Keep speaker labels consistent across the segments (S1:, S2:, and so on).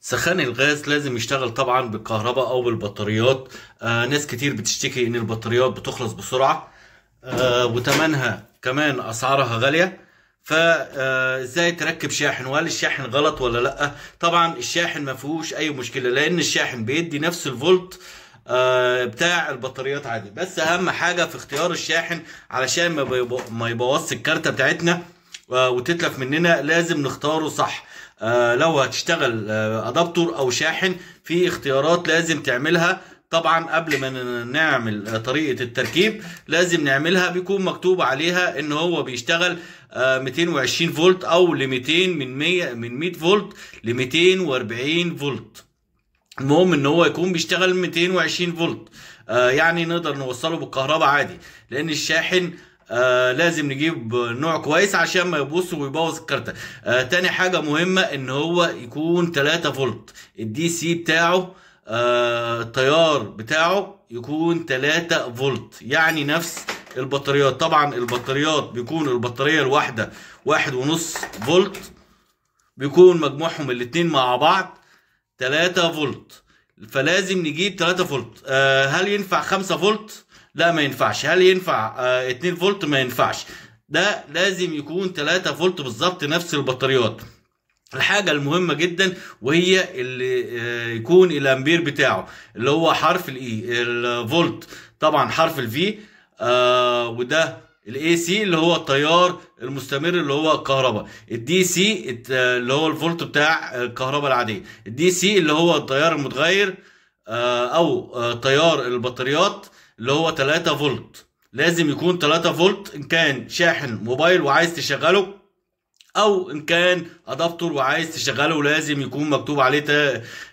S1: سخان الغاز لازم يشتغل طبعا بالكهرباء او بالبطاريات آه ناس كتير بتشتكي ان البطاريات بتخلص بسرعه آه وتمنها كمان اسعارها غاليه فازاي آه، تركب شاحن وهل الشاحن غلط ولا لا طبعا الشاحن ما فيهوش اي مشكله لان الشاحن بيدي نفس الفولت آه، بتاع البطاريات عادي بس اهم حاجه في اختيار الشاحن علشان ما يبوظش الكارته بتاعتنا وتتلف مننا لازم نختاره صح آه، لو هتشتغل آه، ادابتور او شاحن في اختيارات لازم تعملها طبعا قبل ما نعمل آه، طريقه التركيب لازم نعملها بيكون مكتوب عليها ان هو بيشتغل 220 فولت او ل 200 من 100 من 100 فولت ل 240 فولت المهم ان هو يكون بيشتغل 220 فولت يعني نقدر نوصله بالكهرباء عادي لان الشاحن آه لازم نجيب نوع كويس عشان ما يبص ويبوظ الكارته آه تاني حاجه مهمه ان هو يكون 3 فولت الدي سي بتاعه آه التيار بتاعه يكون 3 فولت يعني نفس البطاريات طبعا البطاريات بيكون البطاريه الواحده واحد ونص فولت بيكون مجموعهم الاتنين مع بعض 3 فولت فلازم نجيب 3 فولت آه هل ينفع 5 فولت لا ما ينفعش هل ينفع 2 آه، فولت ما ينفعش ده لازم يكون 3 فولت بالظبط نفس البطاريات الحاجة المهمة جدا وهي اللي آه، يكون الامبير بتاعه اللي هو حرف الاي e، الفولت طبعا حرف الفي آه، وده الاي سي اللي هو التيار المستمر اللي هو الكهرباء الدي سي اللي هو الفولت بتاع الكهرباء العاديه الدي سي اللي هو التيار المتغير او تيار البطاريات اللي هو 3 فولت لازم يكون 3 فولت ان كان شاحن موبايل وعايز تشغله او ان كان ادابتور وعايز تشغله لازم يكون مكتوب عليه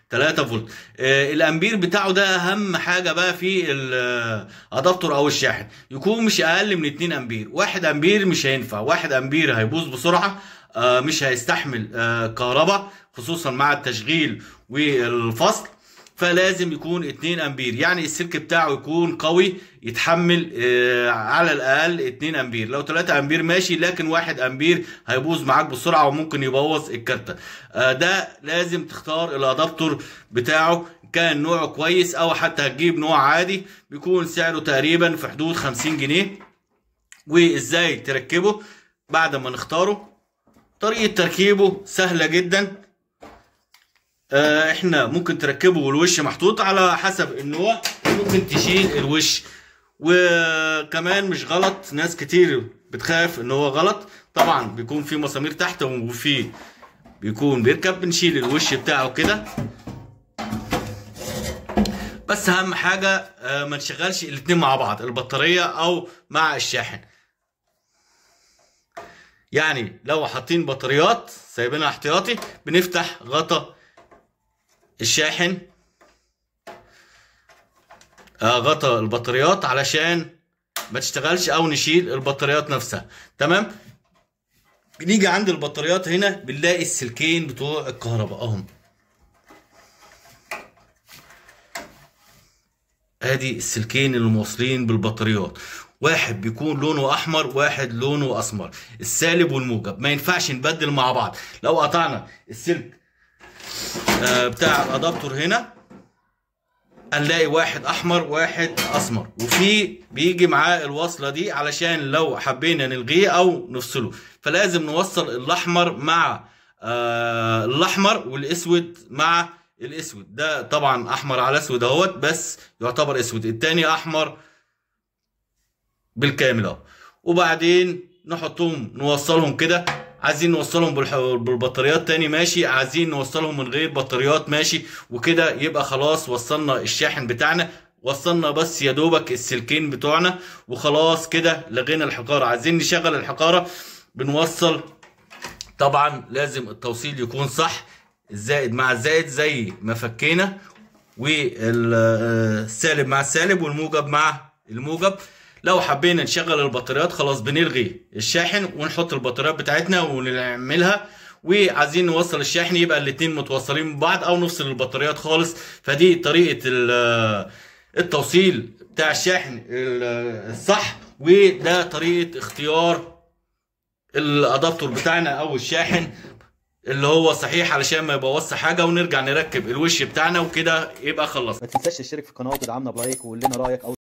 S1: 3 فولت آه الامبير بتاعه ده اهم حاجه بقى في الادابتور او الشاحن يكون مش اقل من 2 امبير 1 امبير مش هينفع 1 امبير هيبوظ بسرعه آه مش هيستحمل آه كهرباء خصوصا مع التشغيل والفصل فلازم يكون 2 امبير يعني السلك بتاعه يكون قوي يتحمل آه، على الاقل 2 امبير لو 3 امبير ماشي لكن 1 امبير هيبوظ معاك بسرعه وممكن يبوظ الكارته آه، ده لازم تختار الادابتور بتاعه كان نوعه كويس او حتى هتجيب نوع عادي بيكون سعره تقريبا في حدود 50 جنيه وازاي تركبه بعد ما نختاره طريقه تركيبه سهله جدا آه احنا ممكن تركبه والوش محطوط على حسب النوع ممكن تشيل الوش وكمان مش غلط ناس كتير بتخاف ان هو غلط طبعا بيكون في مسامير تحت وفي بيكون بيركب بنشيل الوش بتاعه كده بس اهم حاجه آه، ما نشغلش الاتنين مع بعض البطاريه او مع الشاحن يعني لو حاطين بطاريات سايبينها احتياطي بنفتح غطا الشاحن آه، غطى البطاريات علشان ما تشتغلش او نشيل البطاريات نفسها تمام بنيجي عند البطاريات هنا بنلاقي السلكين بتوع الكهرباء اهم ادي السلكين اللي موصلين بالبطاريات واحد بيكون لونه احمر واحد لونه اسمر السالب والموجب ما ينفعش نبدل مع بعض لو قطعنا السلك آه، بتاع الادابتور هنا هنلاقي واحد احمر واحد اسمر وفي بيجي معاه الوصله دي علشان لو حبينا نلغيه او نفصله فلازم نوصل الاحمر مع آه، الاحمر والاسود مع الاسود ده طبعا احمر على اسود اهوت بس يعتبر اسود التاني احمر بالكامل اهو وبعدين نحطهم نوصلهم كده عايزين نوصلهم بالبطاريات تاني ماشي عايزين نوصلهم من غير بطاريات ماشي وكده يبقى خلاص وصلنا الشاحن بتاعنا وصلنا بس يا دوبك السلكين بتوعنا وخلاص كده لغينا الحقاره عايزين نشغل الحقاره بنوصل طبعا لازم التوصيل يكون صح الزائد مع الزائد زي ما فكينا والسالب مع السالب والموجب مع الموجب لو حبينا نشغل البطاريات خلاص بنلغي الشاحن ونحط البطاريات بتاعتنا ونعملها وعايزين نوصل الشاحن يبقى الاتنين متوصلين ببعض او نفصل البطاريات خالص فدي طريقه التوصيل بتاع الشاحن الصح وده طريقه اختيار الادابتور بتاعنا او الشاحن اللي هو صحيح علشان ما يبوظش حاجه ونرجع نركب الوش بتاعنا وكده يبقى خلصنا ما تنساش تشترك في القناه وتدعمنا بلايك وقول لنا رايك او